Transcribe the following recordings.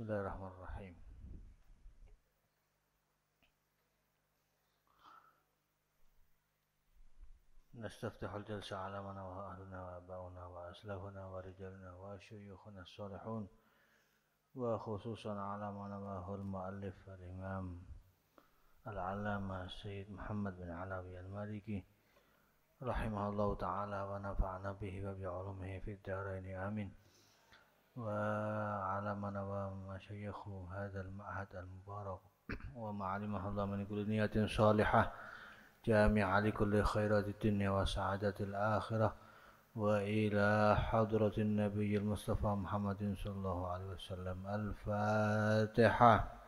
بسم الله الرحمن الرحيم نستفتح الجلسة على من وأهلنا وآباؤنا وأسلافنا ورجالنا وشيوخنا الصالحون وخصوصا على من هو المؤلف الإمام العلامة السيد محمد بن علوي المالكي رحمه الله تعالى ونفعنا به وبعلومه في الدارين آمين وعلى من ومشايخ هذا المعهد المبارك ومعلمه الله من كل نية صالحة جامعة لكل خيرات الدنيا وسعادة الآخرة وإلى حضرة النبي المصطفى محمد صلى الله عليه وسلم الفاتحة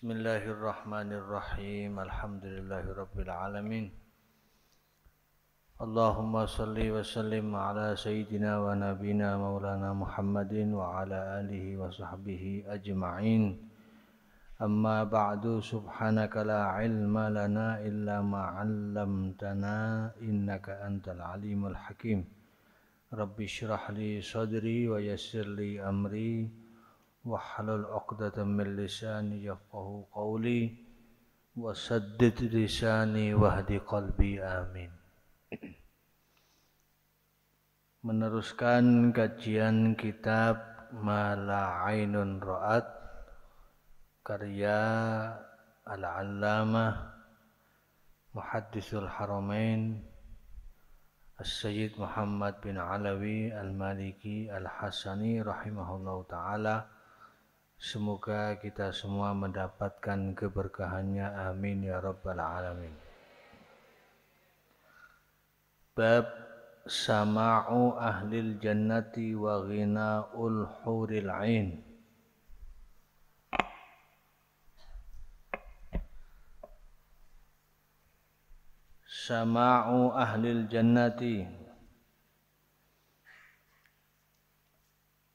بسم الله الرحمن الرحيم الحمد لله رب العالمين اللهم صل وسلم على سيدنا ونبينا مولانا محمد وعلى آله وصحبه أجمعين أما بعد سبحانك لا علم لنا إلا ما علمتنا إنك أنت العليم الحكيم رب اشرح لي صدري ويسر لي أمري واحلل عقدة من لساني يفقه قولي وسدد لساني wahdi qalbi amin Meneruskan kajian kitab Mala Ainun Ra'at karya Al-Allamah Muhaddisul Haramain As-Sayyid Muhammad bin Alawi Al-Maliki Al-Hasani rahimahullahu taala Semoga kita semua mendapatkan keberkahannya. Amin ya rabbal alamin. Bab sama'u ahlil jannati wa ghina'ul huril ain. Sama'u ahlil jannati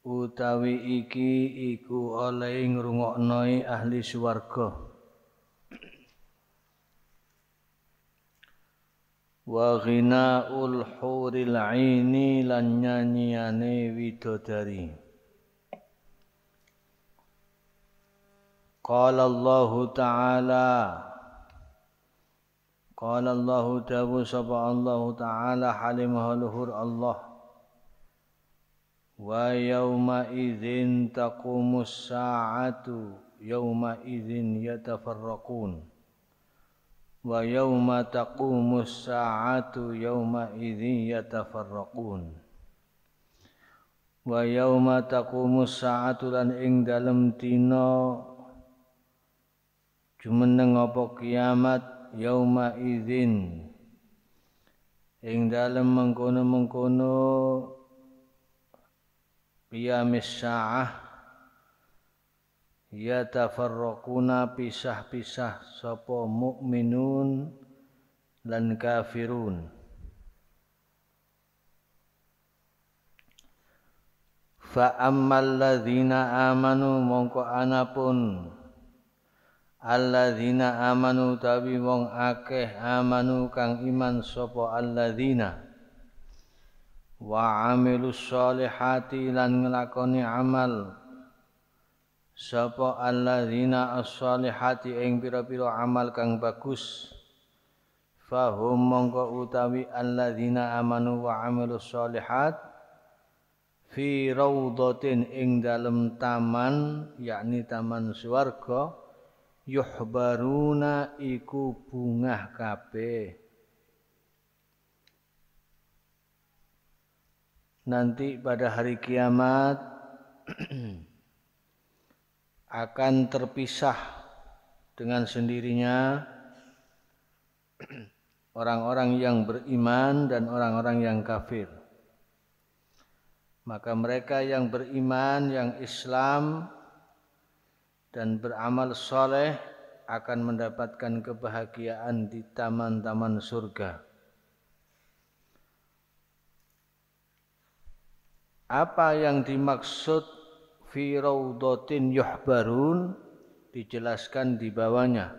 utawi iki iku oleh ngrungoknoi ahli swarga wa ghinaul huril aini lan nyanyiane widodari Allah Ta'ala Qala Allah Dawu sapa Allah Ta'ala halimahul Allah wa yawma idzin taqumus sa'atu yawma idzin yatafarraqun wa yawma taqumus sa'atu yawma idzin yatafarraqun wa yawma taqumus sa'atu lan ing dalem dina jumeneng apa kiamat yauma idzin ing dalem mengkono-mengkono qiyamis sa'ah yatafarraquna pisah-pisah sapa mukminun lan kafirun fa ammal ladzina amanu mongko anapun alladzina amanu tabi wong akeh amanu kang iman sapa alladzina wa amilu solihati lan nglakoni amal sapa alladzina as-solihati ing pira-pira amal kang bagus fahum mongko utawi alladzina amanu wa amilu solihat fi raudhatin ing dalem taman yakni taman swarga yuhbaruna iku bungah kabeh nanti pada hari kiamat akan terpisah dengan sendirinya orang-orang yang beriman dan orang-orang yang kafir. Maka mereka yang beriman, yang Islam dan beramal soleh akan mendapatkan kebahagiaan di taman-taman surga. apa yang dimaksud fi raudatin yuhbarun dijelaskan di bawahnya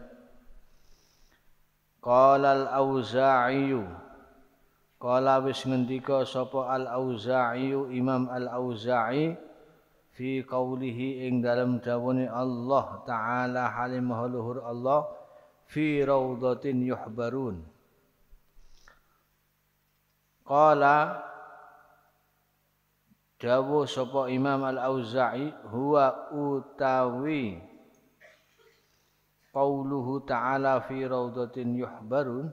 qala al-auza'i qala wis ngendika sapa al-auza'i imam al-auza'i fi qawlihi ing dalam dawuhne Allah taala halimah luhur Allah fi raudatin yuhbarun qala Dawu sapa Imam Al-Auza'i huwa utawi qauluhu ta'ala fi raudatin yuhbarun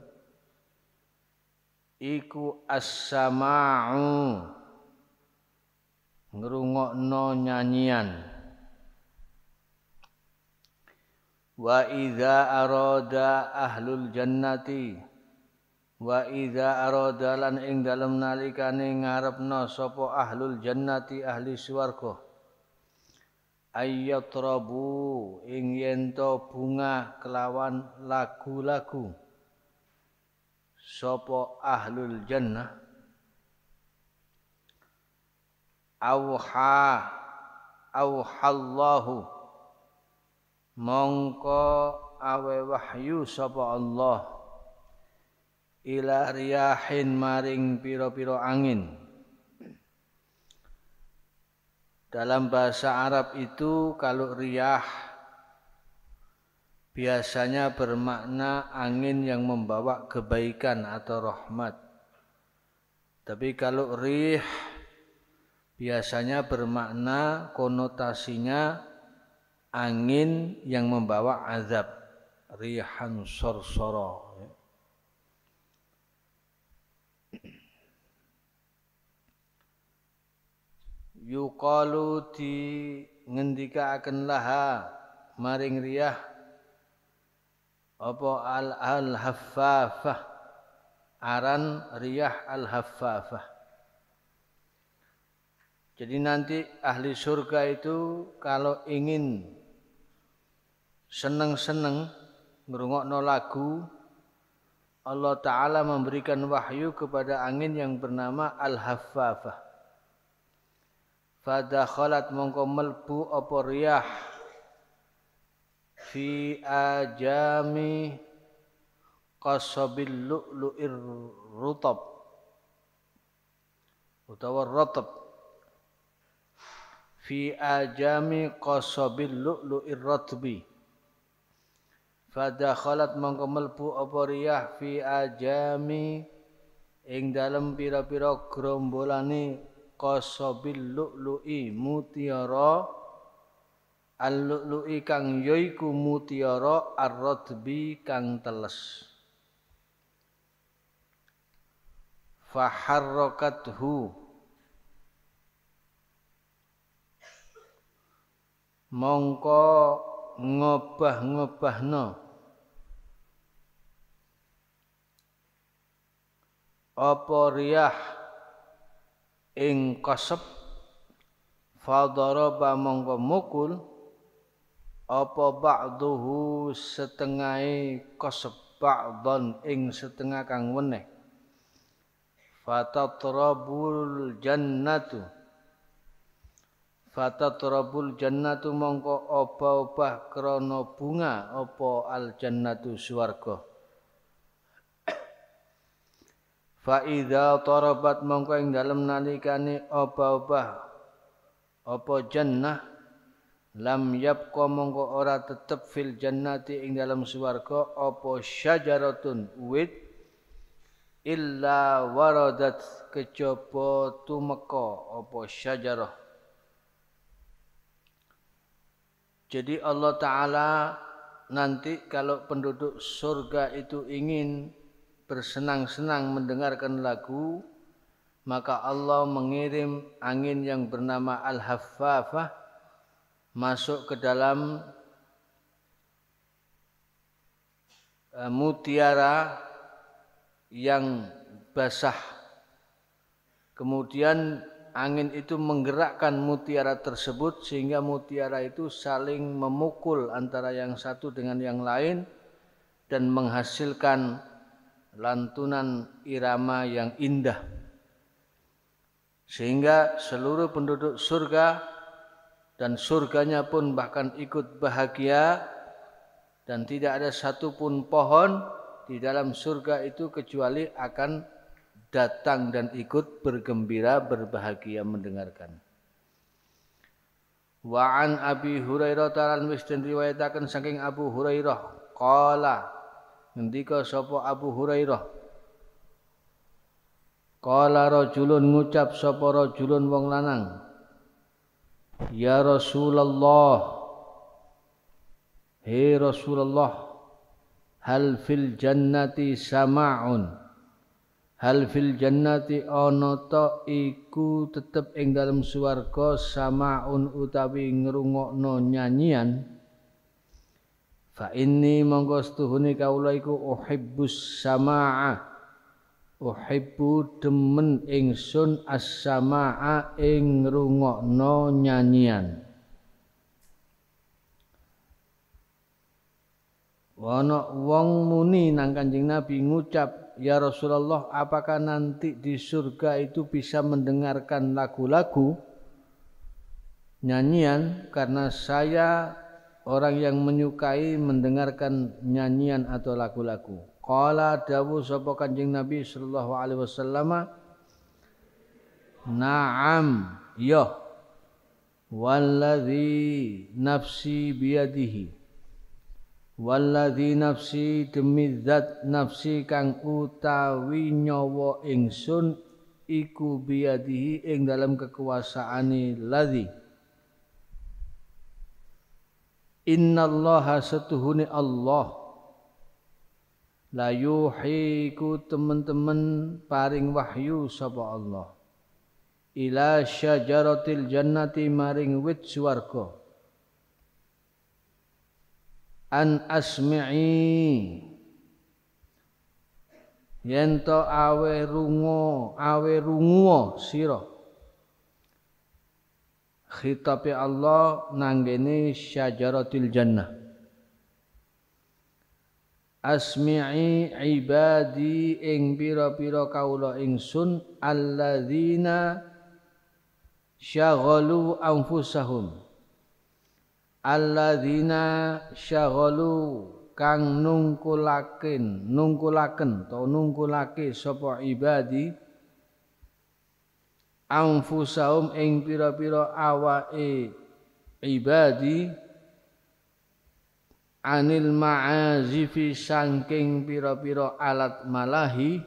iku as-sama'u ngrungokno nyanyian wa idza arada ahlul jannati wa idza arada lan ing dalem nalikane ngarepna sapa ahlul jannati ahli swarga ayyatrabu ing yento bunga kelawan lagu-lagu sapa ahlul jannah auha auhallahu mongko awe wahyu sapa Allah ila riyahin maring piro-piro angin dalam bahasa Arab itu kalau riyah biasanya bermakna angin yang membawa kebaikan atau rahmat tapi kalau rih biasanya bermakna konotasinya angin yang membawa azab rihan sorsoro yuqalu di ngendikaaken laha maring riyah apa al al haffafah aran riyah al haffafah jadi nanti ahli surga itu kalau ingin seneng-seneng ngrungokno lagu Allah Ta'ala memberikan wahyu kepada angin yang bernama Al-Haffafah fadakhalat mongko melbu apa riyah fi ajami qasabil lu'lu'ir rutab utawa ratab fi ajami qasabil lu'lu'ir ratbi fadakhalat mongko melbu apa riyah fi ajami ing dalem pira-pira grombolane qasabil lu'lu'i mutiara al-lu'lu'i kang yaiku mutiara ar kang teles faharrakathu mongko ngobah-ngobahna apa riyah ing kasab fadaraba mongko mukul apa ba'duhu setengah kasab ba'don ing setengah kang weneh fatatrabul jannatu fatatrabul jannatu mongko apa obah krana bunga apa al jannatu swarga fa idza tarabat mongko ing dalem nalikane apa-apa apa jannah lam yabqa mongko ora tetep fil jannati ing dalem swarga apa syajaratun wit illa waradat kejaba tumeka apa syajarah jadi Allah taala nanti kalau penduduk surga itu ingin bersenang-senang mendengarkan lagu, maka Allah mengirim angin yang bernama Al-Haffafah masuk ke dalam eh, mutiara yang basah. Kemudian angin itu menggerakkan mutiara tersebut sehingga mutiara itu saling memukul antara yang satu dengan yang lain dan menghasilkan lantunan irama yang indah sehingga seluruh penduduk surga dan surganya pun bahkan ikut bahagia dan tidak ada satupun pohon di dalam surga itu kecuali akan datang dan ikut bergembira berbahagia mendengarkan. Wa an Abi Hurairah taran wis riwayataken saking Abu Hurairah qala ngendika sapa Abu Hurairah Kala rajulun ngucap sapa rajulun wong lanang Ya Rasulullah Hei Rasulullah Hal fil jannati sama'un Hal fil jannati ana ta iku tetep ing dalem swarga sama'un utawi ngrungokno nyanyian Fa inni mongko stuhune kaula iku uhibbus samaa. Uhibbu demen ingsun as-samaa ing rungokno nyanyian. Wono wong muni nang Kanjeng Nabi ngucap, "Ya Rasulullah, apakah nanti di surga itu bisa mendengarkan lagu-lagu nyanyian karena saya orang yang menyukai mendengarkan nyanyian atau lagu-lagu. Qala dawu sapa Kanjeng Nabi sallallahu alaihi wasallam Naam ya Walladzi nafsi biyadihi Walladzi nafsi demi zat nafsi kang utawi nyawa ingsun iku biyadihi ing dalam kekuasaane ladzi Innallaha setuhuni Allah la yuhiku teman-teman paring wahyu sapa Allah ila syajaratil jannati maring wit swarga an asmi'i yen to awe rungo awe rungo sira khitabe Allah nanggene syajaratil jannah Asmi'i ibadi ing pira-pira kaula ingsun alladzina syaghalu anfusahum alladzina syaghalu kang nungkulaken nungkulaken to nungkulake sapa ibadi anfusaum ing pira-pira awake ibadi anil ma'azifi sangking pira-pira alat malahi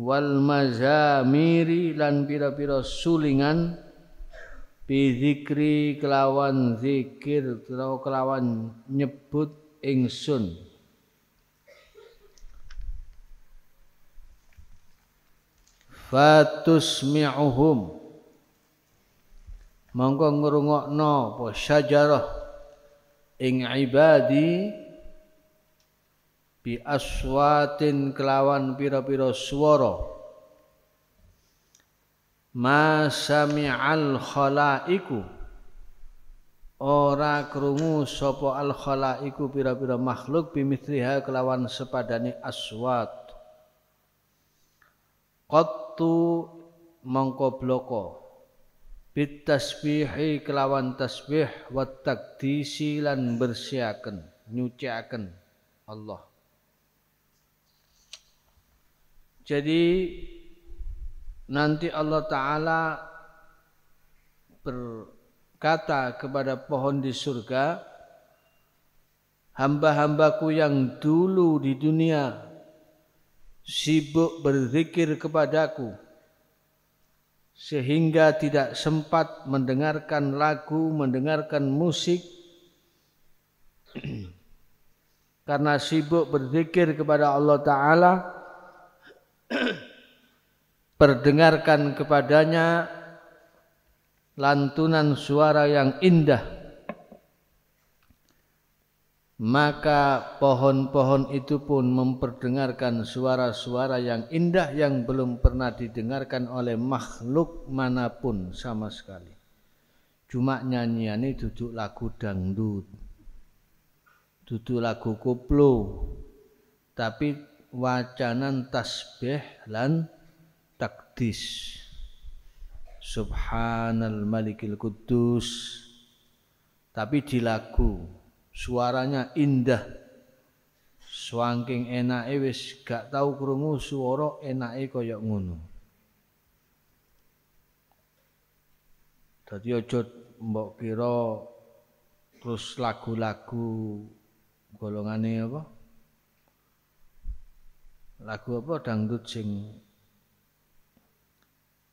wal mazamiri lan pira-pira sulingan bizikri kelawan zikir kelawan nyebut ingsun fatusmi'uhum mongko ngrungokno apa syajarah ing ibadi bi aswatin kelawan pira-pira swara ma sami'al khalaiku ora krungu sapa al khalaiku pira-pira makhluk bimithliha kelawan sepadane aswat qad waqtu mongko bloko bit tasbihi kelawan tasbih wa takdisi lan bersiaken nyuciaken Allah jadi nanti Allah taala berkata kepada pohon di surga hamba-hambaku yang dulu di dunia sibuk berzikir kepadaku sehingga tidak sempat mendengarkan lagu, mendengarkan musik karena sibuk berzikir kepada Allah taala perdengarkan kepadanya lantunan suara yang indah maka pohon-pohon itu pun memperdengarkan suara-suara yang indah yang belum pernah didengarkan oleh makhluk manapun sama sekali. Cuma nyanyian ini duduk lagu dangdut, duduk lagu koplo, tapi wacanan tasbih lan takdis. Subhanal Malikil Kudus. Tapi di lagu suaranya indah swangking enake wis gak tau krungu swara enake kaya ngono dadi aja mbok kira terus lagu-lagu golongane apa lagu apa dangdut sing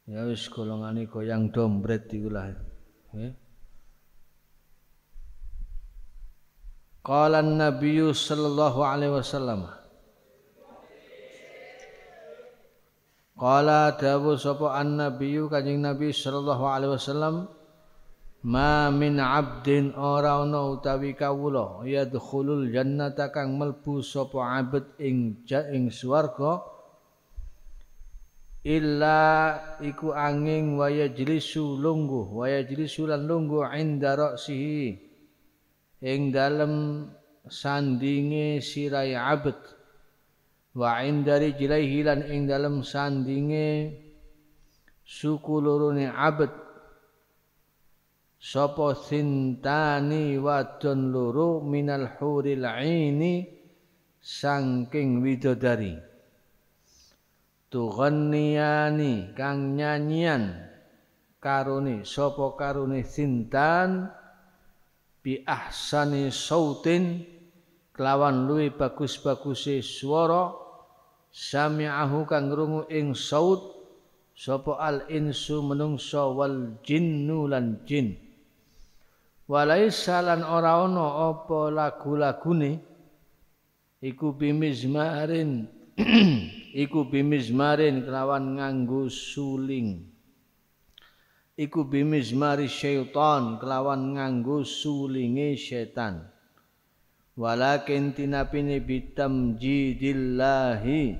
ya wis golongane goyang dompret iku lah eh? Qala an-nabiyyu sallallahu alaihi wasallam Qala dawu sapa an kajing kanjeng Nabi sallallahu alaihi wasallam Ma min abdin ora ana utawi kawula yadkhulul jannata kang mlebu sapa abet ing ing swarga illa iku angin waya jilisu lungguh waya jilisu lan lungguh inda ra'sihi ing dalem sandinge sirai abd wa dari jilai lan ing dalem sandinge suku lorone abd sapa sintani wadon loro minal huril aini sangking widodari tughanniyani kang nyanyian karone sapa karone sintan bi ahsani sautin kelawan luwi bagus-baguse swara sami'ahu kang rungu ing saut sapa al insu menungsa wal jinnu lan jin walaisa lan ora ana apa lagu-lagune iku bimizmarin iku bimizmarin kelawan nganggo suling iku bimizmari syaitan kelawan nganggo sulinge setan walakin tinapine bitam jidillahi,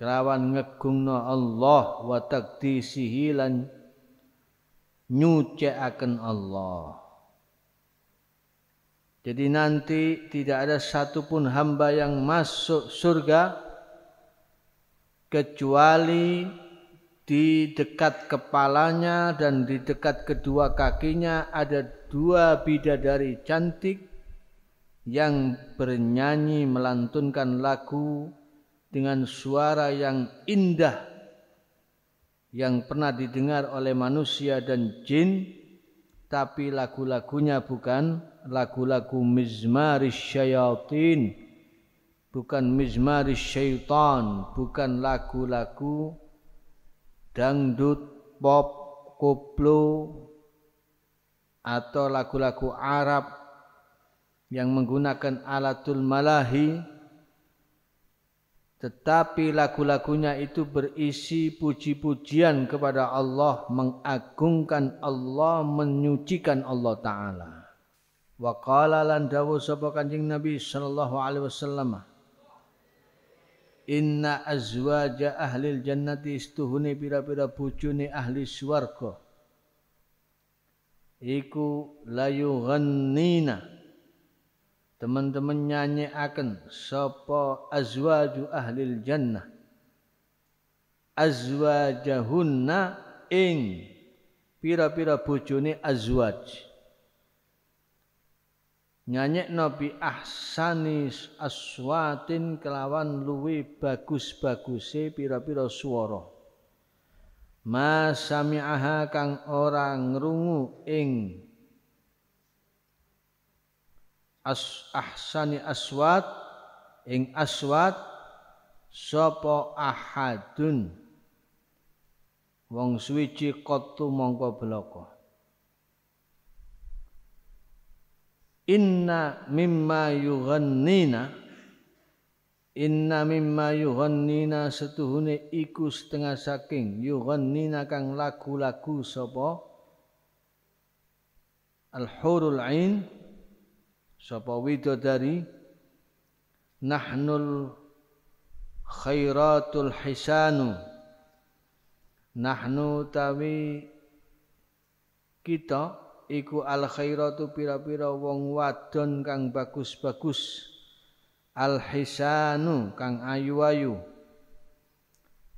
kelawan ngegungna Allah wa taqdisihi lan nyucikaken Allah jadi nanti tidak ada satupun hamba yang masuk surga kecuali di dekat kepalanya dan di dekat kedua kakinya ada dua bidadari cantik yang bernyanyi melantunkan lagu dengan suara yang indah yang pernah didengar oleh manusia dan jin tapi lagu-lagunya bukan lagu-lagu mizmaris syayatin bukan mizmaris syaitan bukan lagu-lagu dangdut, pop, koplo, atau lagu-lagu Arab yang menggunakan alatul malahi tetapi lagu-lagunya itu berisi puji-pujian kepada Allah mengagungkan Allah menyucikan Allah taala wa lan dawu sapa kanjeng nabi sallallahu alaihi wasallam Inna azwaja ahli jannati istuhune pira-pira bojone ahli swarga. Iku layu ghannina. Teman-teman nyanyi akan Sopo azwaju ahli jannah. Azwajahunna ing pira-pira bojone azwaj nyanyekno nabi ahsanis aswatin kelawan luwi bagus-baguse pira-pira suworo. Masami sami'aha kang orang ngrungu ing as ahsani aswat ing aswat sapa ahadun wong suwiji qattu mongko beloko. Inna mimma yughannina Inna mimma yughannina setuhune iku setengah saking yughannina kang lagu-lagu sapa Al-hurul ain sapa widodari nahnul khairatul hisanu nahnu tawi kita iku al khairatu pira-pira wong wadon kang bagus-bagus al hisanu kang ayu-ayu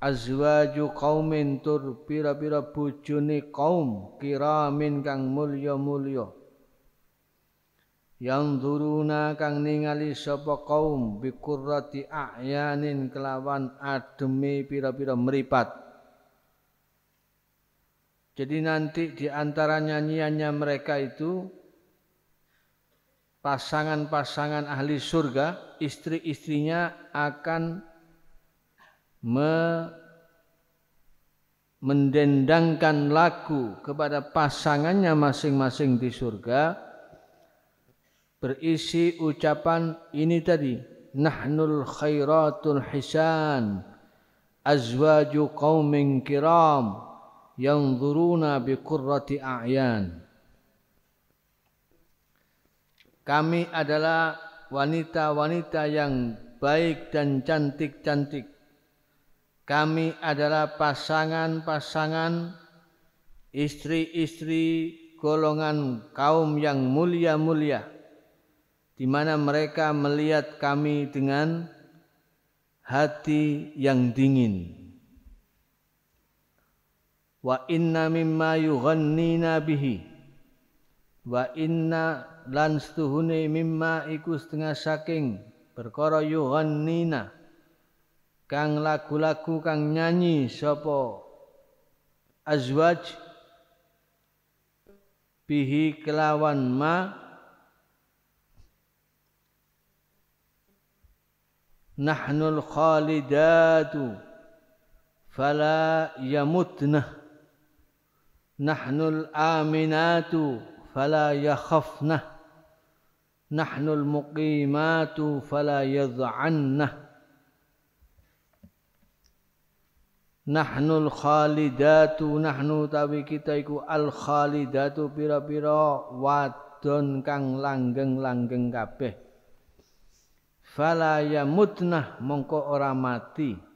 azwaju qaumin tur pira-pira bojone kaum kiramin kang mulya-mulya yang duruna kang ningali sapa kaum bikurrati a'yanin kelawan ademe pira-pira meripat jadi nanti di antara nyanyiannya mereka itu pasangan-pasangan ahli surga, istri-istrinya akan me mendendangkan lagu kepada pasangannya masing-masing di surga berisi ucapan ini tadi nahnul khairatul hisan azwaju qaumin kiram yanzuruna bi qurrati a'yan. Kami adalah wanita-wanita yang baik dan cantik-cantik. Kami adalah pasangan-pasangan istri-istri golongan kaum yang mulia-mulia di mana mereka melihat kami dengan hati yang dingin wa inna mimma yughannina bihi wa inna lan stuhune mimma iku setengah saking perkara yughannina kang lagu-lagu kang nyanyi sapa azwaj bihi kelawan ma nahnul khalidatu fala yamutnah nahnul aminatu fala yakhafnah nahnul muqimatu fala yadh'annah nahnul khalidatu nahnu tawi kita iku al khalidatu pira-pira wadon kang langgeng-langgeng kabeh fala yamutnah mongko ora mati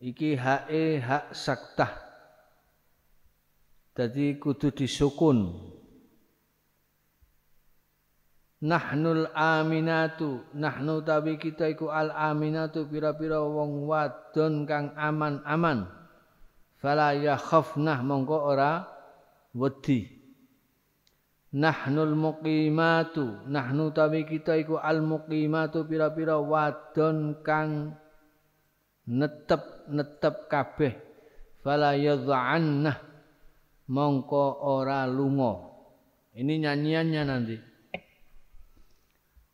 Iki hae hak saktah. Jadi kudu disukun. Nahnul aminatu, nahnu tabi kita iku al aminatu pira-pira wong wadon kang aman-aman. Fala yakhafnah mongko ora wedi. Nahnul muqimatu, nahnu tabi kita iku al muqimatu pira-pira wadon kang netep-netep kabeh fala yadh'annah mongko ora lunga ini nyanyiannya nanti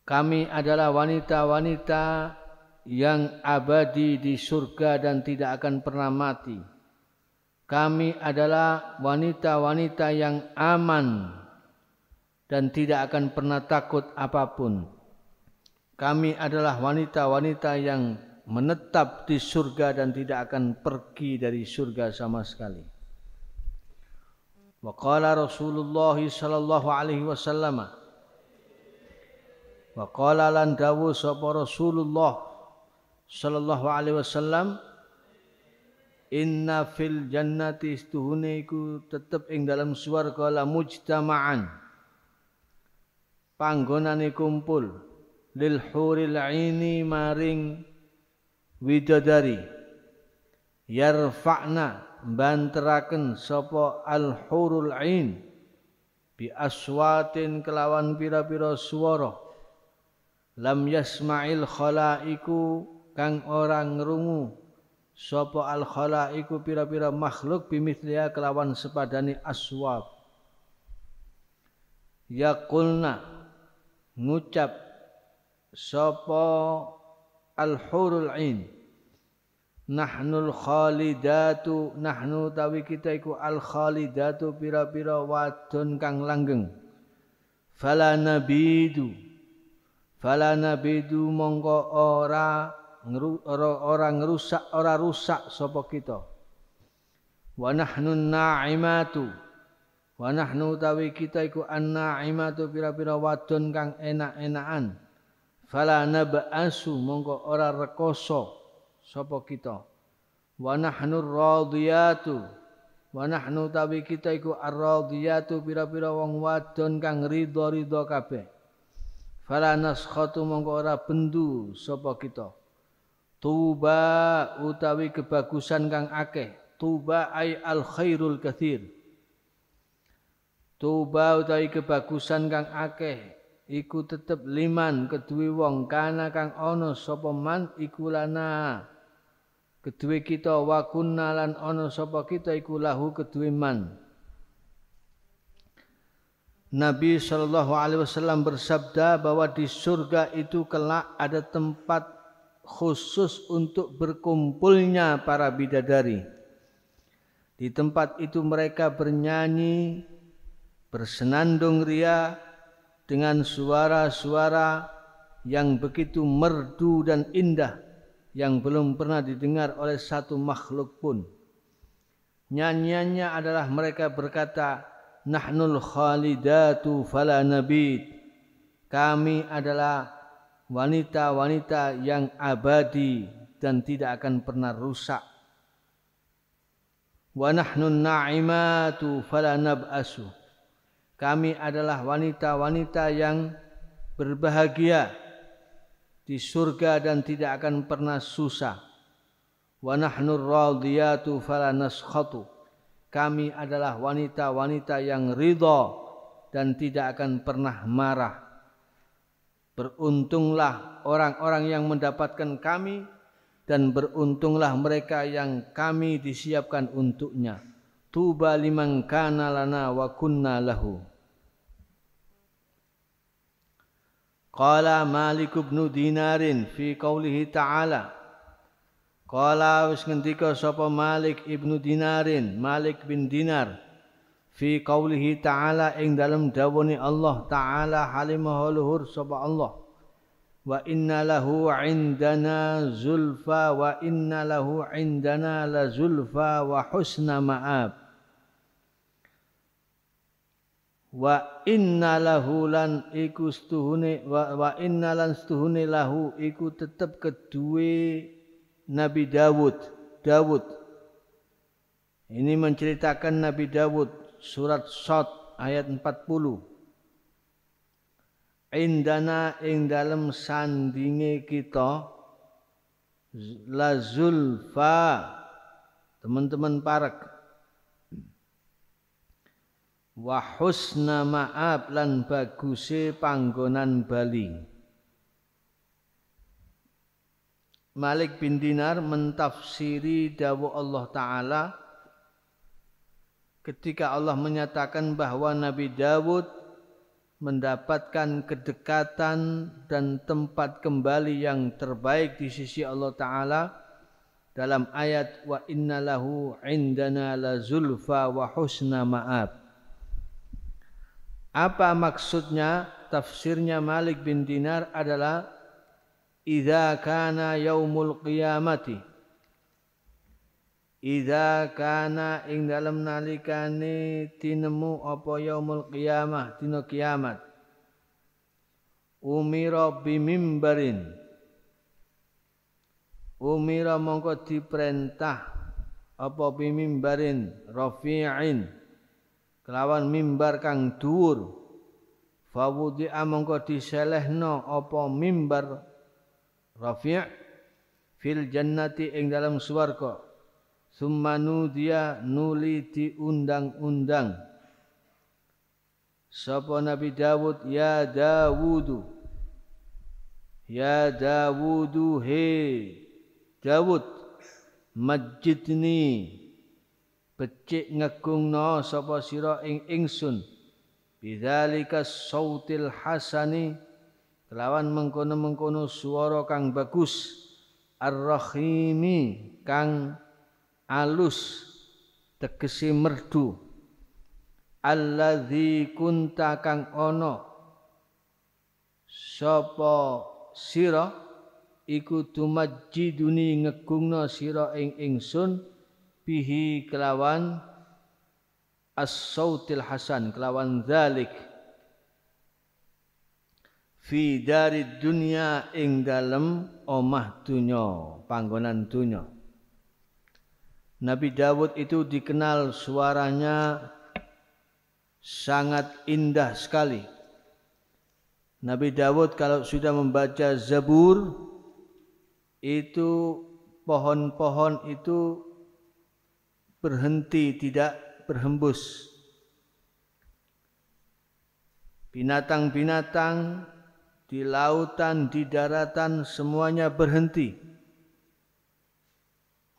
kami adalah wanita-wanita yang abadi di surga dan tidak akan pernah mati kami adalah wanita-wanita yang aman dan tidak akan pernah takut apapun kami adalah wanita-wanita yang menetap di surga dan tidak akan pergi dari surga sama sekali. Wa Rasulullah sallallahu alaihi wasallam Wa lan dawu sapa Rasulullah sallallahu alaihi wasallam Inna fil jannati istuhune iku tetep ing dalam swarga la mujtama'an panggonane kumpul lil huril aini maring widadari yarfa'na banteraken sapa al hurul ain bi aswatin kelawan pira-pira swara lam yasma'il khalaiku kang orang ngrungu sapa al khalaiku pira-pira makhluk bimithliha kelawan sepadani aswab yaqulna ngucap sapa al-hurul ain nahnul khalidatu nahnu tawi kita iku al khalidatu pira-pira wadon kang langgeng fala nabidu fala nabidu mongko ora ora, ora ngerusak ora rusak sapa kita wa nahnu naimatu wa nahnu tawi kita iku an naimatu pira-pira wadon kang enak-enakan fala nab'asu mongko ora rekoso sapa kita wa nahnu radiyatu wa nahnu tawi kita iku ar-radiyatu pira-pira wong wadon kang ridho-ridho kabeh fala naskhatu mongko ora bendu sapa kita tuba utawi kebagusan kang akeh tuba ay al khairul kathir tuba utawi kebagusan kang akeh iku tetep liman kedue wong kana kang ana sapa man iku lana kedue kita wa kunna lan ana sapa kita iku lahu kedue man Nabi Shallallahu Alaihi Wasallam bersabda bahwa di surga itu kelak ada tempat khusus untuk berkumpulnya para bidadari. Di tempat itu mereka bernyanyi, bersenandung ria, dengan suara-suara yang begitu merdu dan indah yang belum pernah didengar oleh satu makhluk pun. Nyanyiannya adalah mereka berkata, Nahnul khalidatu fala nabid. Kami adalah wanita-wanita yang abadi dan tidak akan pernah rusak. Wa nahnun na'imatu fala nab'asu kami adalah wanita-wanita yang berbahagia di surga dan tidak akan pernah susah. Wa nahnu radiyatu fala naskhatu. Kami adalah wanita-wanita yang ridho dan tidak akan pernah marah. Beruntunglah orang-orang yang mendapatkan kami dan beruntunglah mereka yang kami disiapkan untuknya. Tuba liman kana lana wa kunna lahu. Qala Malik ibn Dinarin fi qawlihi ta'ala. Qala wis ngendika sapa Malik ibn Dinarin, Malik bin Dinar fi qawlihi ta'ala ing dalam dawuhne Allah taala halimah luhur sapa Allah. Wa inna lahu indana zulfa wa inna lahu indana la zulfa wa husna ma'ab. wa inna lahu lan iku stuhune wa, wa inna lan stuhune lahu iku tetep kedue Nabi Dawud Dawud ini menceritakan Nabi Dawud surat Sot ayat 40 Indana ing dalem sandinge kita lazulfa teman-teman parek wa husna ma'ab lan baguse panggonan Bali Malik bin Dinar mentafsiri Dawu Allah Ta'ala ketika Allah menyatakan bahwa Nabi Dawud mendapatkan kedekatan dan tempat kembali yang terbaik di sisi Allah Ta'ala dalam ayat wa innalahu indana la zulfa wa husna ma'ab apa maksudnya? Tafsirnya Malik bin Dinar adalah Idza kana yaumul qiyamati Idza kana ing dalam nalikani tinemu apa yaumul qiyamah dina kiamat Umira bimimbarin Umira mongko diperintah apa bimimbarin rafi'in kelawan mimbar kang dhuwur fawudi amangka diselehno apa mimbar rafi' fil jannati ing dalam swarga summanu dia nuli diundang-undang sapa Nabi Dawud ya Dawudu ya Dawudu he Dawud majidni becik ngegungno sapa sira ing ingsun bidzalika sautil hasani kelawan mengkono-mengkono swara kang bagus ar kang alus tegese merdu alladzi kunta kang ana sapa sira iku tumajjiduni ngegungna sira ing ingsun bihi kelawan as-sautil hasan kelawan zalik fi dari dunia ing dalem omah dunya panggonan dunya Nabi Dawud itu dikenal suaranya sangat indah sekali Nabi Dawud kalau sudah membaca Zabur itu pohon-pohon itu berhenti, tidak berhembus. Binatang-binatang di lautan, di daratan semuanya berhenti.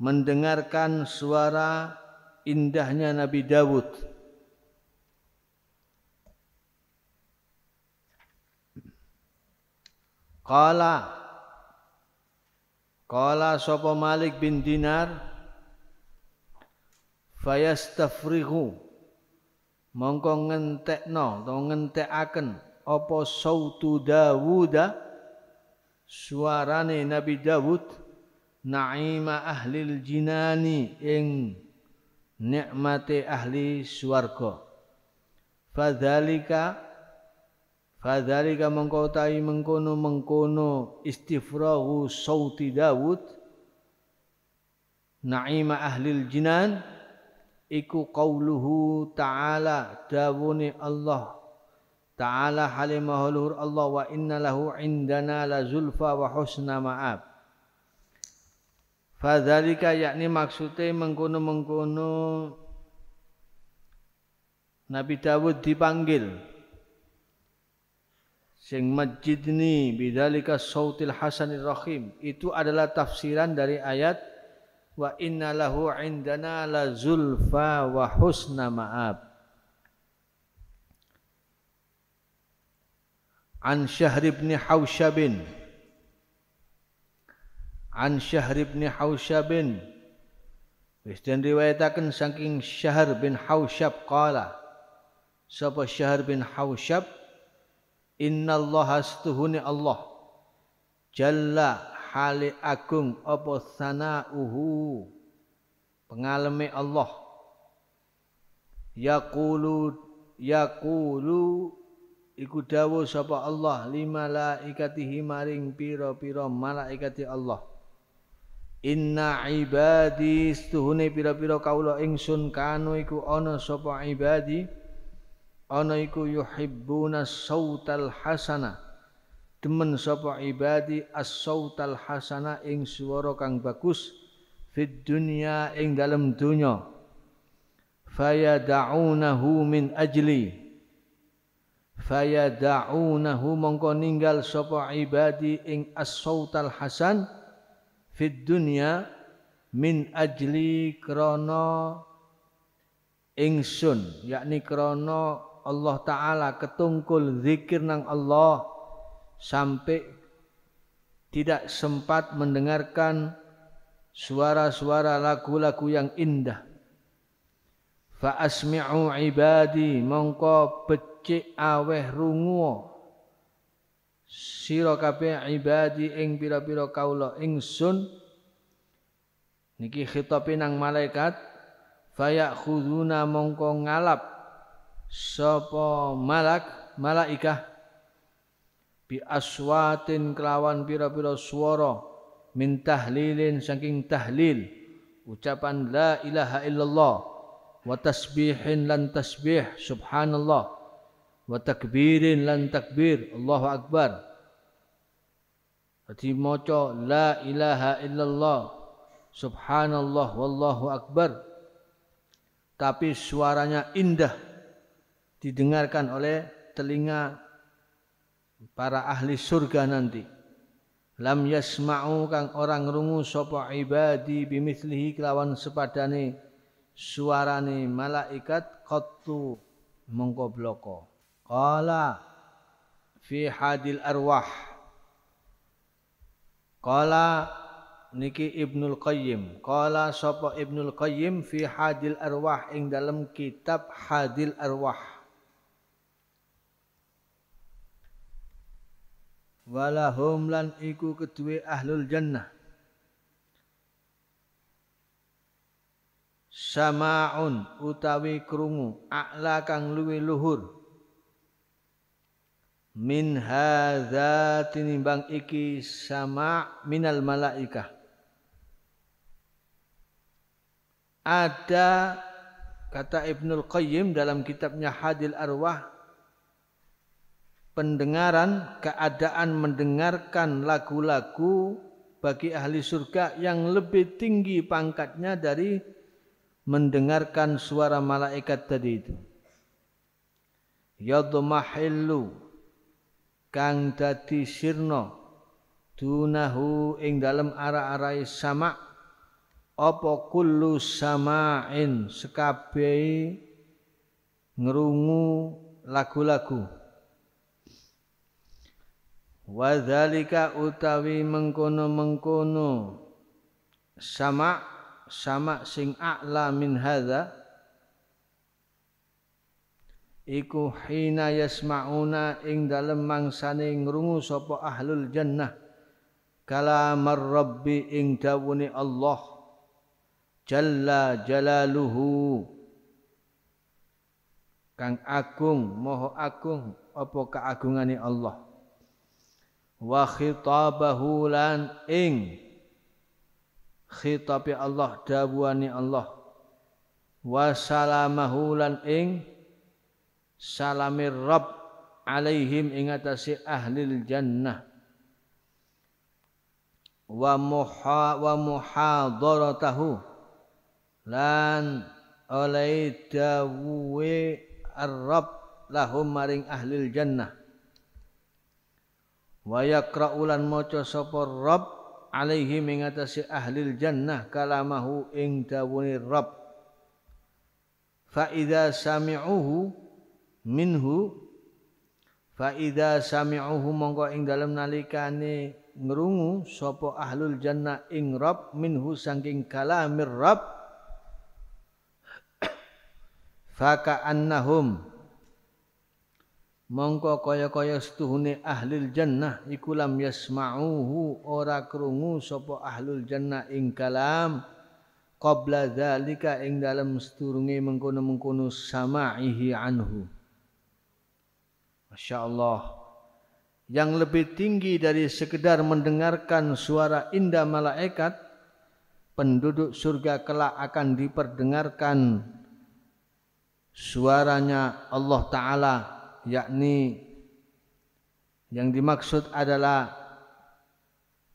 Mendengarkan suara indahnya Nabi Dawud. Kala Kala sopo Malik bin Dinar fayastafrihu mongko ngentekno utawa ngentekaken apa sautu Dawuda suarane Nabi Dawud naima ahli jinani ing nikmate ahli swarga fadzalika fadzalika mongko utahi mengkono mengkono istifrahu sauti Dawud naima ahli jinan iku qauluhu ta'ala dawuni Allah ta'ala halimahulur Allah wa inna lahu indana la zulfa wa husna ma'ab fadzalika yakni maksudnya mengkono-mengkono Nabi Dawud dipanggil sing majidni bidalika sautil hasanir rahim itu adalah tafsiran dari ayat wa inna lahu indana la zulfa wa husna ma'ab an syahr ibn hawsyabin an syahr ibn hawsyabin wis den riwayataken saking syahr bin hawsyab qala sapa syahr bin hawsyab innallaha astuhuni Allah jalla hale agung apa sanauhu pengalame Allah yaqulu yaqulu iku dawuh sapa Allah limalaikatihi maring pira-pira malaikati Allah Inna ibadi stuhune pira-pira kaula ingsun kanu iku ana sapa ibadi ana iku yuhibbuna sautal hasanah demen sapa ibadi as-sautal hasana ing swara kang bagus fid dunya ing dalem dunya fayada'unahu min ajli fayada'unahu mongko ninggal sapa ibadi ing as-sautal hasan fid dunya min ajli krana ingsun yakni krana Allah taala ketungkul zikir nang Allah sampai tidak sempat mendengarkan suara-suara lagu-lagu yang indah. Fa asmi'u ibadi mongko becik aweh rungu sira kabeh ibadi ing pira-pira kaula ingsun niki khitabe nang malaikat fayakhuduna mongko ngalap sapa malak malaikah bi aswatin kelawan pira-pira swara min tahlilin saking tahlil ucapan la ilaha illallah wa tasbihin lan tasbih subhanallah wa takbirin lan takbir Allahu akbar Jadi maca la ilaha illallah subhanallah wallahu akbar tapi suaranya indah didengarkan oleh telinga para ahli surga nanti lam yasma'u kang orang rungu sapa ibadi bimithlihi kelawan sepadane suarane malaikat qattu mongko bloko qala fi hadil arwah qala niki Ibnul Qayyim qala sapa Ibnul Qayyim fi hadil arwah ing dalam kitab hadil arwah walahum lan iku kedue ahlul jannah samaun utawi krungu a'la kang luwe luhur min hadza tinimbang iki sama minal malaikah ada kata Ibnul Qayyim dalam kitabnya Hadil Arwah pendengaran, keadaan mendengarkan lagu-lagu bagi ahli surga yang lebih tinggi pangkatnya dari mendengarkan suara malaikat tadi itu. Yadmahillu kang dadi sirno dunahu ing dalam arah arai sama apa kullu samain sekabehi ngerungu lagu-lagu Wadzalika utawi mengkono-mengkono sama sama sing a'la min hadza iku hina yasmauna ing dalem mangsane ngrungu sapa ahlul jannah kalamar rabbi ing dawune Allah jalla jalaluhu kang agung moho agung apa keagungane Allah wa khitabahu lan ing khitabi Allah dawuhane Allah wa salamahu lan ing salamir rabb alaihim ing atase ahlil jannah wa muha wa muhadaratahu lan oleh dawuhe ar-rabb lahum maring ahlil jannah wa yaqra'ulan maca sapa Rob, alaihi mengatasi ahlil jannah kalamahu ing dawuni Rob, fa idza sami'uhu minhu fa idza sami'uhu mongko ing dalem nalikane ngrungu sapa ahlul jannah ing Rob minhu saking kalamir Rob, fa ka'annahum mongko kaya-kaya setuhune ahlul jannah iku lam yasma'uhu ora krungu sapa ahlul jannah ing kalam qabla dzalika ing dalem sedurunge mengkono-mengkono sama'ihi anhu Masya Allah yang lebih tinggi dari sekedar mendengarkan suara indah malaikat penduduk surga kelak akan diperdengarkan suaranya Allah Ta'ala yakni yang dimaksud adalah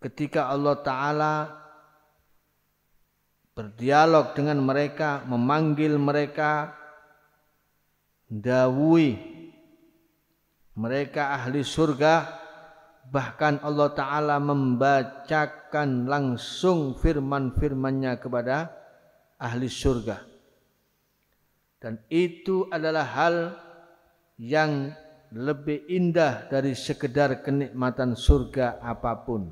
ketika Allah Ta'ala berdialog dengan mereka, memanggil mereka, dawui mereka ahli surga, bahkan Allah Ta'ala membacakan langsung firman-firmannya kepada ahli surga. Dan itu adalah hal yang lebih indah dari sekedar kenikmatan surga apapun.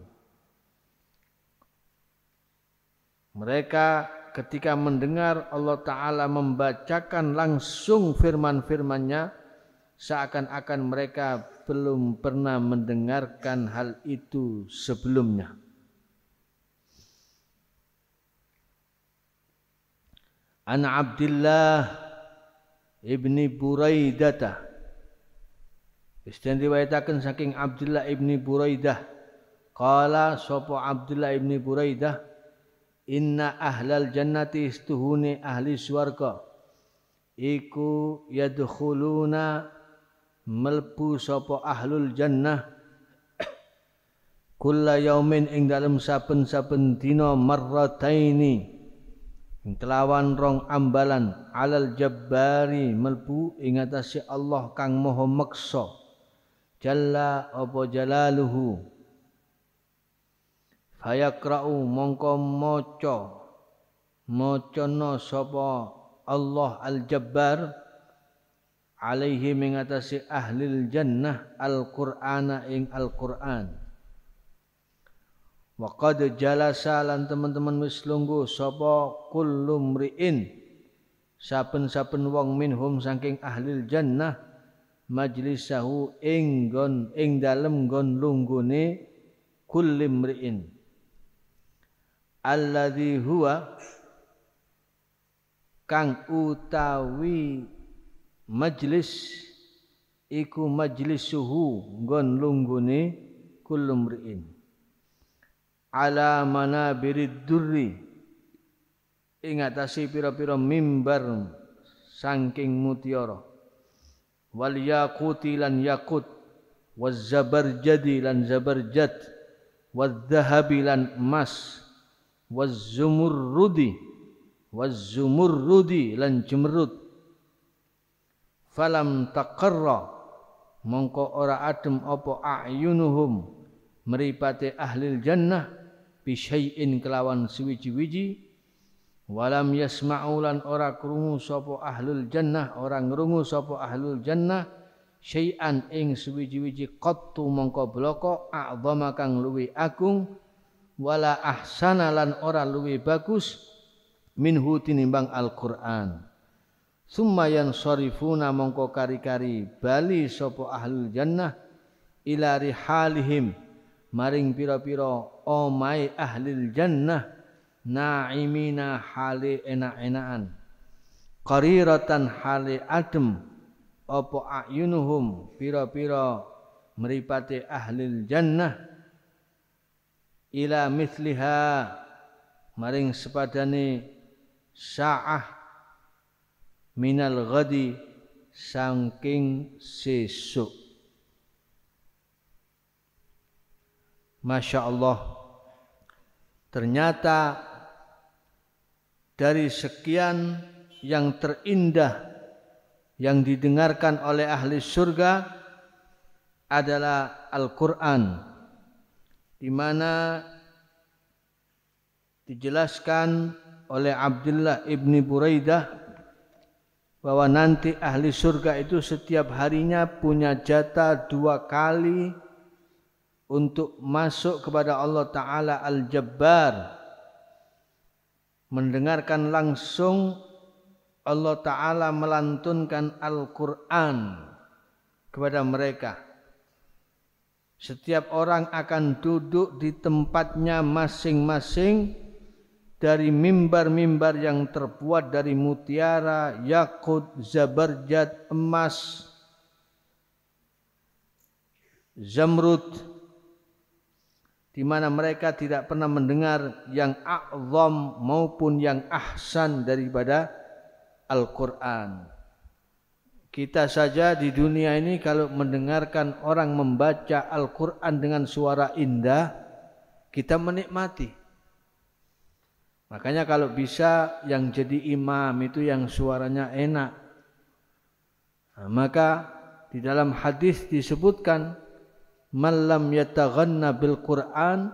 Mereka ketika mendengar Allah Ta'ala membacakan langsung firman-firmannya, seakan-akan mereka belum pernah mendengarkan hal itu sebelumnya. An Abdullah ibni Buraidatah Isdan riwayataken saking Abdullah ibni Buraidah. kala sopo Abdullah ibni Buraidah Inna ahlal jannati istuhuni ahli swarga iku yadkhuluna melbu sopo ahlul jannah kulla yaumin ing dalam saben-saben dina marrataini telawan rong ambalan alal jabbari melbu ingatasi Allah kang moho meksa jalla apa jalaluhu fayakra'u mongko maca macana sapa Allah al-Jabbar alaihi mengatasi ahlil jannah al-Qur'ana ing al-Qur'an wa qad jalasa lan teman-teman wis lungguh sapa kullu mri'in saben-saben wong minhum saking ahlil jannah majlisahu ing gon ing dalem gon lungguni kulli mriin alladzi huwa kang utawi majlis iku majlis suhu gon lungguni kulli mriin ala mana duri, ingatasi piro-piro mimbar saking mutiara wal yaquti lan yakut waz zabarjadi lan zabarjad waz zahabi lan emas waz zumurrudi waz zumurrudi lan jemrut falam taqarra mongko ora adem apa ayunuhum meripate ahli jannah bisyai'in kelawan suwiji-wiji walam yasma'ulan ora krungu sapa ahlul jannah ora ngrungu sapa ahlul jannah syai'an ing suwiji-wiji qattu mongko bloko a'dhama kang luwi agung wala ahsana lan ora luwi bagus minhu tinimbang Al-Qur'an summa yansarifuna mongko kari-kari bali sapa ahlul jannah ila rihalihim maring pira-pira omai ahlil jannah naimina Hale enak-enakan qariratan Hale adem apa ayunuhum pira-pira meripati ahli jannah ila misliha maring sepadane sa'ah minal ghadi sangking sesuk Masya Allah ternyata dari sekian yang terindah yang didengarkan oleh ahli surga adalah Al-Quran di mana dijelaskan oleh Abdullah ibni Buraidah bahwa nanti ahli surga itu setiap harinya punya jatah dua kali untuk masuk kepada Allah Ta'ala Al-Jabbar mendengarkan langsung Allah Ta'ala melantunkan Al-Quran kepada mereka. Setiap orang akan duduk di tempatnya masing-masing dari mimbar-mimbar yang terbuat dari mutiara, yakut, zabarjat, emas, zamrud, di mana mereka tidak pernah mendengar yang a'zam maupun yang ahsan daripada Al-Qur'an. Kita saja di dunia ini kalau mendengarkan orang membaca Al-Qur'an dengan suara indah, kita menikmati. Makanya kalau bisa yang jadi imam itu yang suaranya enak. Nah, maka di dalam hadis disebutkan malam yataghanna bil Qur'an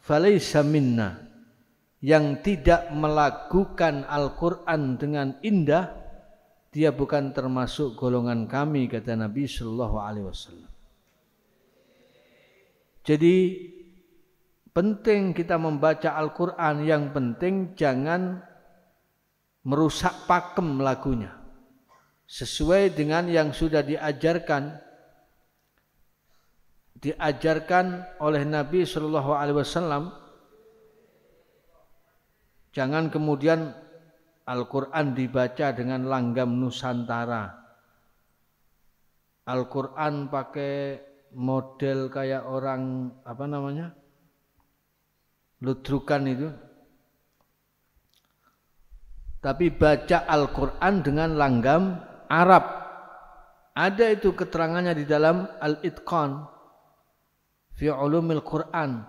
falaysa minna yang tidak melakukan Al-Qur'an dengan indah dia bukan termasuk golongan kami kata Nabi shallallahu alaihi wasallam jadi penting kita membaca Al-Qur'an yang penting jangan merusak pakem lagunya sesuai dengan yang sudah diajarkan diajarkan oleh Nabi Shallallahu Alaihi Wasallam jangan kemudian Al-Quran dibaca dengan langgam Nusantara Al-Quran pakai model kayak orang apa namanya ludrukan itu tapi baca Al-Quran dengan langgam Arab ada itu keterangannya di dalam Al-Itqan fi ulumil Quran.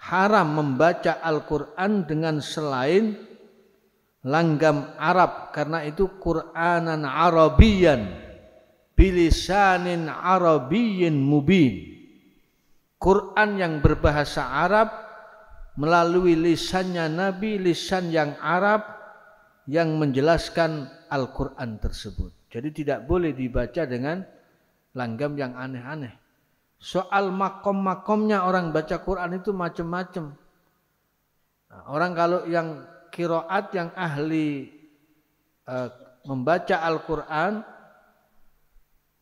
Haram membaca Al-Quran dengan selain langgam Arab karena itu Quranan Arabian bilisanin Arabiyin mubin. Quran yang berbahasa Arab melalui lisannya Nabi, lisan yang Arab yang menjelaskan Al-Quran tersebut. Jadi tidak boleh dibaca dengan langgam yang aneh-aneh soal makom-makomnya orang baca Quran itu macam-macam. Nah, orang kalau yang kiroat yang ahli eh, membaca Al-Quran,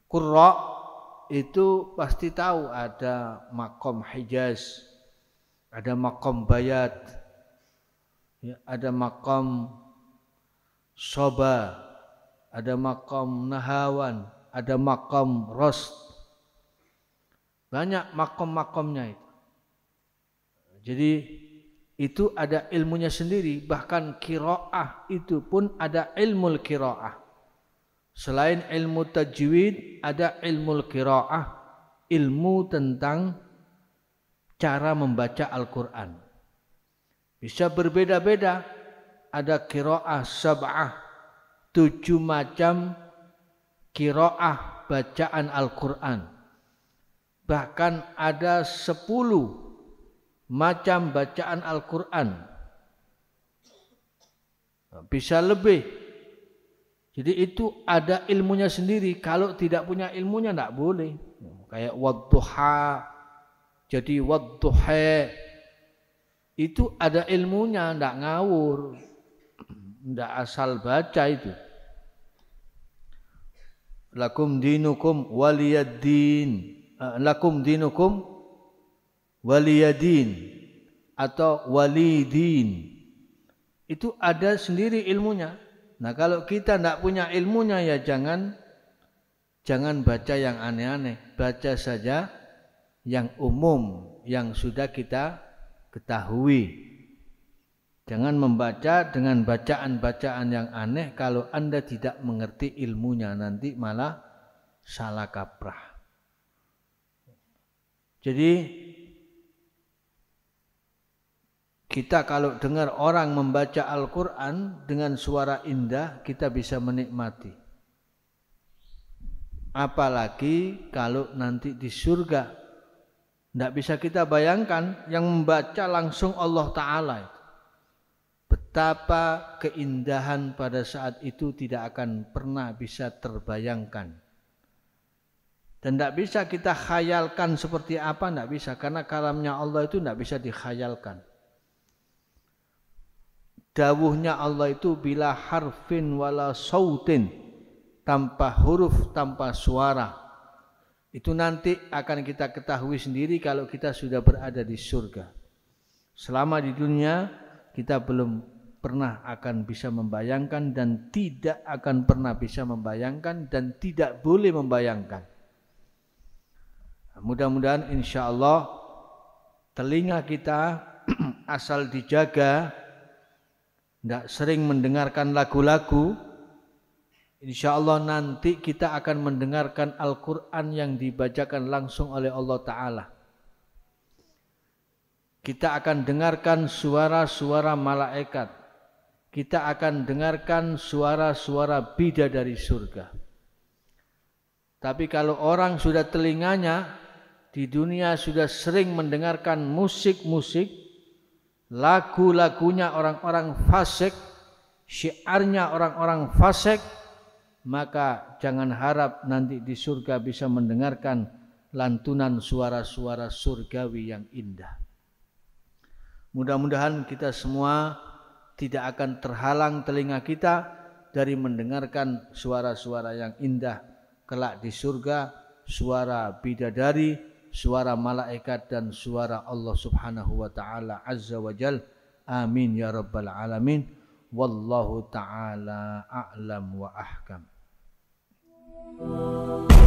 kurok itu pasti tahu ada makom Hijaz, ada makom Bayat, ya, ada makom Soba, ada makom Nahawan, ada makom Rost, banyak makom-makomnya itu. Jadi itu ada ilmunya sendiri. Bahkan kiro'ah itu pun ada ilmu kiro'ah. Selain ilmu tajwid, ada ilmu kiro'ah. Ilmu tentang cara membaca Al-Quran. Bisa berbeda-beda. Ada kiro'ah sab'ah. Tujuh macam kiro'ah bacaan Al-Quran bahkan ada sepuluh macam bacaan Al-Quran. Bisa lebih. Jadi itu ada ilmunya sendiri. Kalau tidak punya ilmunya tidak boleh. Kayak wadduha. Jadi wadduha. Itu ada ilmunya. Tidak ngawur. Tidak asal baca itu. Lakum dinukum waliyad din Eh, lakum dinukum waliyadin atau walidin itu ada sendiri ilmunya. Nah kalau kita tidak punya ilmunya ya jangan jangan baca yang aneh-aneh, baca saja yang umum yang sudah kita ketahui. Jangan membaca dengan bacaan-bacaan yang aneh kalau Anda tidak mengerti ilmunya nanti malah salah kaprah. Jadi kita kalau dengar orang membaca Al-Quran dengan suara indah, kita bisa menikmati. Apalagi kalau nanti di surga. Tidak bisa kita bayangkan yang membaca langsung Allah Ta'ala. Betapa keindahan pada saat itu tidak akan pernah bisa terbayangkan. Dan tidak bisa kita khayalkan seperti apa, tidak bisa. Karena kalamnya Allah itu tidak bisa dikhayalkan. Dawuhnya Allah itu bila harfin wala sautin. Tanpa huruf, tanpa suara. Itu nanti akan kita ketahui sendiri kalau kita sudah berada di surga. Selama di dunia kita belum pernah akan bisa membayangkan dan tidak akan pernah bisa membayangkan dan tidak boleh membayangkan Nah, mudah-mudahan insya Allah telinga kita asal dijaga, tidak sering mendengarkan lagu-lagu, insya Allah nanti kita akan mendengarkan Al-Quran yang dibacakan langsung oleh Allah Ta'ala. Kita akan dengarkan suara-suara malaikat. Kita akan dengarkan suara-suara bida dari surga. Tapi kalau orang sudah telinganya di dunia sudah sering mendengarkan musik-musik, lagu-lagunya orang-orang fasik, syiarnya orang-orang fasik, maka jangan harap nanti di surga bisa mendengarkan lantunan suara-suara surgawi yang indah. Mudah-mudahan kita semua tidak akan terhalang telinga kita dari mendengarkan suara-suara yang indah kelak di surga, suara bidadari, suara malaikat dan suara Allah Subhanahu wa taala azza wa jal. Amin ya rabbal alamin. Wallahu taala a'lam wa ahkam. Oh.